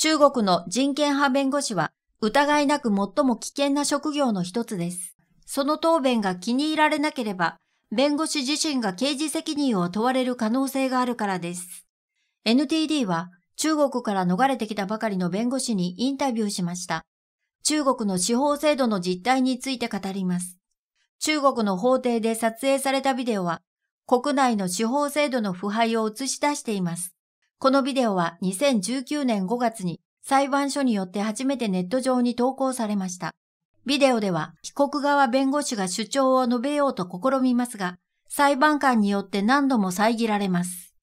中国の人権派弁護士は疑いなく最も危険な職業の一つです。その答弁が気に入られなければ、弁護士自身が刑事責任を問われる可能性があるからです。NTD は中国から逃れてきたばかりの弁護士にインタビューしました。中国の司法制度の実態について語ります。中国の法廷で撮影されたビデオは、国内の司法制度の腐敗を映し出しています。このビデオは2019年5月に裁判所によって初めてネット上に投稿されました。ビデオでは被告側弁護士が主張を述べようと試みますが、裁判官によって何度も遮られます。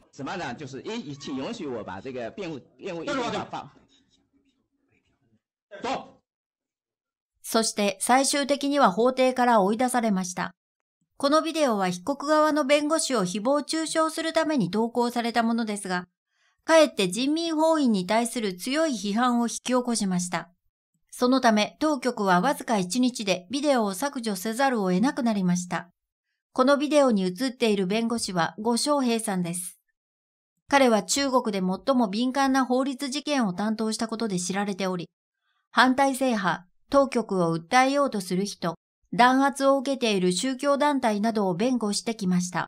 そして最終的には法廷から追い出されました。このビデオは被告側の弁護士を誹謗中傷するために投稿されたものですが、かえって人民法院に対する強い批判を引き起こしました。そのため、当局はわずか1日でビデオを削除せざるを得なくなりました。このビデオに映っている弁護士は呉昌平さんです。彼は中国で最も敏感な法律事件を担当したことで知られており、反対制派、当局を訴えようとする人、弾圧を受けている宗教団体などを弁護してきました。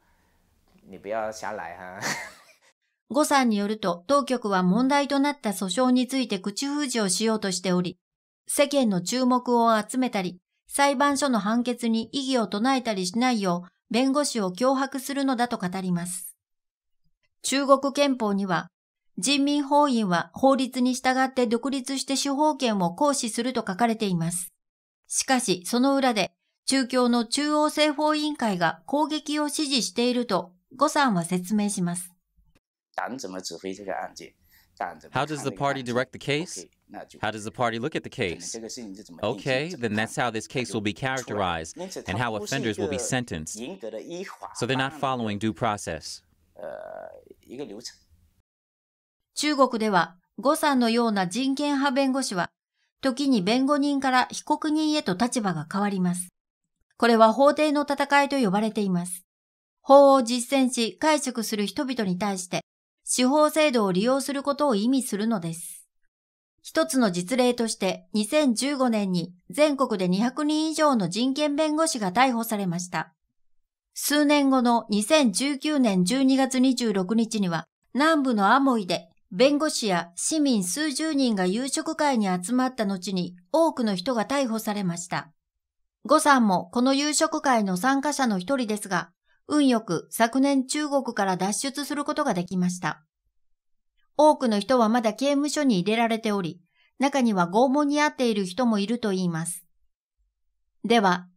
你不要瞎来哈。呉さんによると、当局は問題となった訴訟について口封じをしようとしており、世間の注目を集めたり、裁判所の判決に異議を唱えたりしないよう、弁護士を脅迫するのだと語ります。中国憲法には、人民法院は法律に従って独立して司法権を行使すると書かれています。しかし、その裏で、中共の中央政法委員会が攻撃を指示していると呉さんは説明します。How does the party direct the case? How does the party look at the case? Okay, then that's how this case will be characterized and how offenders will be sentenced. So they're not following due process. 中国では、呉さんのような人権派弁護士は、時に弁護人から被告人へと立場が変わります。これは法廷の戦いと呼ばれています。法を実践し解釈する人々に対して、司法制度を利用することを意味するのです。一つの実例として、2015年に全国で200人以上の人権弁護士が逮捕されました。数年後の2019年12月26日には、南部のアモイで弁護士や市民数十人が夕食会に集まった後に多くの人が逮捕されました。呉さんもこの夕食会の参加者の一人ですが、運よく昨年中国から脱出することができました。多くの人はまだ刑務所に入れられており、中には拷問に遭っている人もいるといいます。では、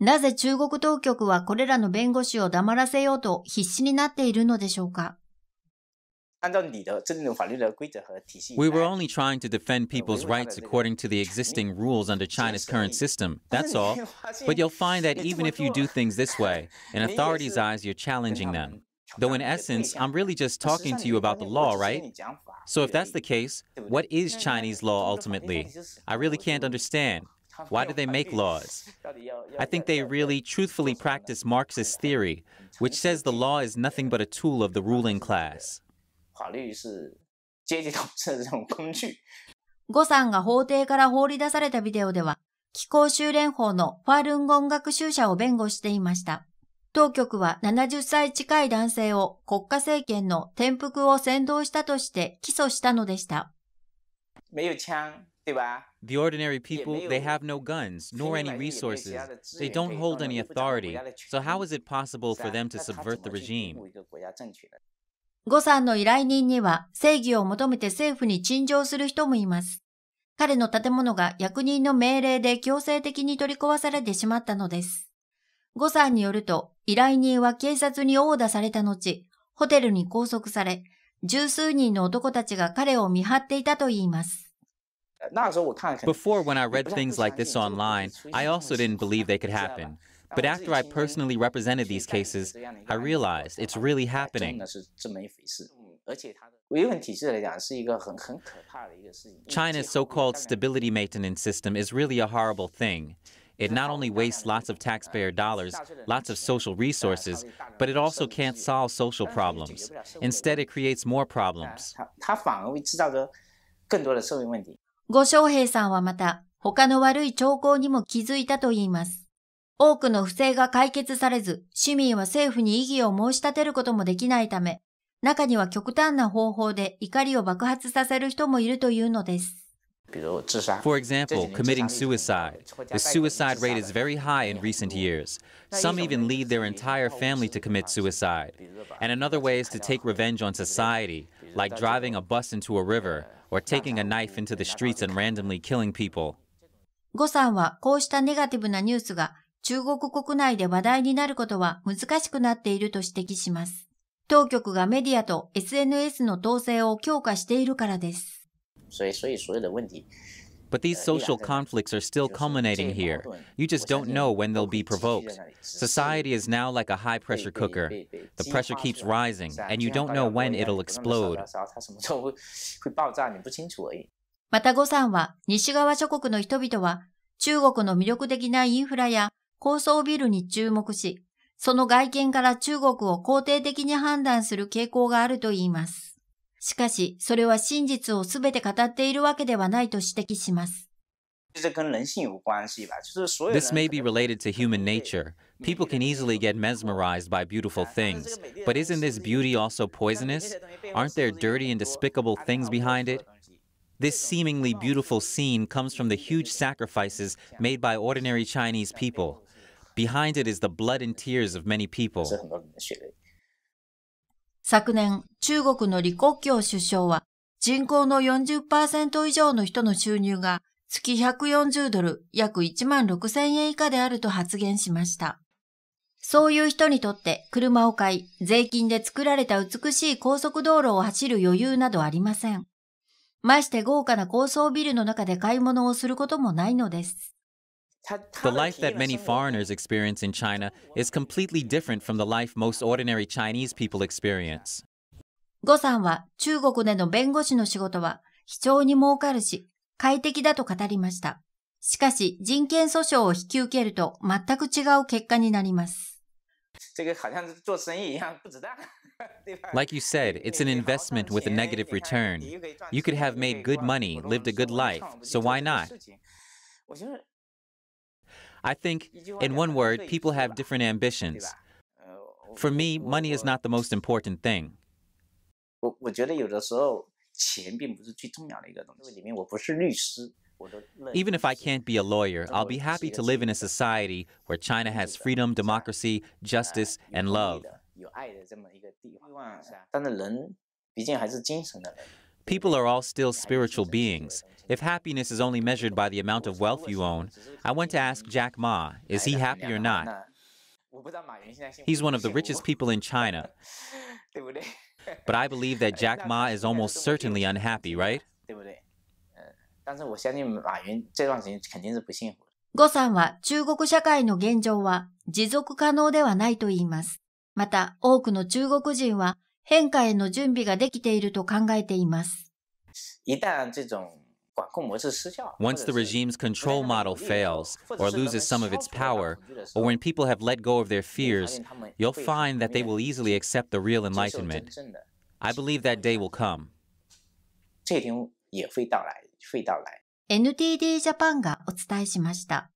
なぜ中国当局はこれらの弁護士を黙らせようと必死になっているのでしょうか We were only trying to defend people's rights according to the existing rules under China's current system, that's all. But you'll find that even if you do things this way, in authorities' eyes, you're challenging them. Though in essence, I'm really just talking to you about the law, right? So if that's the case, what is Chinese law ultimately? I really can't understand. Why do they make laws? I think they really truthfully practice Marxist theory, which says the law is nothing but a tool of the ruling class. 法律是阶级统治的这种工具。呉さんが法廷から放り出されたビデオでは、気候修練法のファルンゴン学習者を弁護していました。当局は70歳近い男性を国家政権の転覆を扇動したとして起訴したのでした。The ordinary people, they have no guns, nor any resources. They don't hold any authority. So, how is it possible for them to subvert the regime? 呉さんの依頼人には正義を求めて政府に陳情する人もいます。彼の建物が役人の命令で強制的に取り壊されてしまったのです。呉さんによると、依頼人は警察に殴打された後、ホテルに拘束され、十数人の男たちが彼を見張っていたといいます。Before, when I read things like this online, I also didn't believe they could happen. But after I personally represented these cases, I realized it's really happening. China's so-called stability maintenance system is really a horrible thing. It not only wastes lots of taxpayer dollars, lots of social resources, but it also can't solve social problems. Instead, it creates more problems. 呉昌平さんはまた、他の悪い兆候にも気づいたといいます。多くの不正が解決されず、市民は政府に異議を申し立てることもできないため、中には極端な方法で怒りを爆発させる人もいるというのです。For example, committing suicide. The suicide rate is very high in recent years. Some even lead their entire family to commit suicide. And another way is to take revenge on society, like driving a bus into a river or taking a knife into the streets and randomly killing people. 呉さんはこうしたネガティブなニュースが中国国内で話題になることは難しくなっていると指摘します。当局がメディアと SNS の統制を強化しているからです。But these social conflicts are still culminating here. You just don't know when they'll be provoked. Society is now like a high pressure cooker. The pressure keeps rising, and you don't know when it'll explode. また呉さんは、西側諸国の人々は、中国の魅力的なインフラや高層ビルに注目し、その外見から中国を肯定的に判断する傾向があると言います。しかし、それは真実を全て語っているわけではないと指摘します。This may be related to human nature. People can easily get mesmerized by beautiful things. But isn't this beauty also poisonous? Aren't there dirty and despicable things behind it? This seemingly beautiful scene comes from the huge sacrifices made by ordinary Chinese people. Behind it is the blood and tears of many people. 昨年、中国の李克強首相は、人口の40%以上の人の収入が月140ドル、約1万6000円以下であると発言しました。そういう人にとって車を買い、税金で作られた美しい高速道路を走る余裕などありません。まして豪華な高層ビルの中で買い物をすることもないのです。The life that many foreigners experience in China is completely different from the life most ordinary Chinese people experience. 呉さんは中国での弁護士の仕事は非常に儲かるし快適だと語りました。しかし人権訴訟を引き受けると全く違う結果になります。Like you said, it's an investment with a negative return. You could have made good money, lived a good life, so why not? I think, in one word, people have different ambitions. Oh, For me, oh, money is oh, not the most important thing. Even if I can't be a lawyer, I'll be happy to live in a society where China has freedom, democracy, justice, and love. People are all still spiritual beings. If happiness is only measured by the amount of wealth you own, I want to ask Jack Ma, is he happy or not? He's one of the richest people in China. But I believe that Jack Ma is almost certainly unhappy, right? right? 呉さんは中国社会の現状は持続可能ではないと言います。また多くの中国人は変化への準備ができていると考えています。Once the regime's control model fails or loses some of its power, or when people have let go of their fears, you'll find that they will easily accept the real enlightenment. I believe that day will come. NTD がお伝えしました。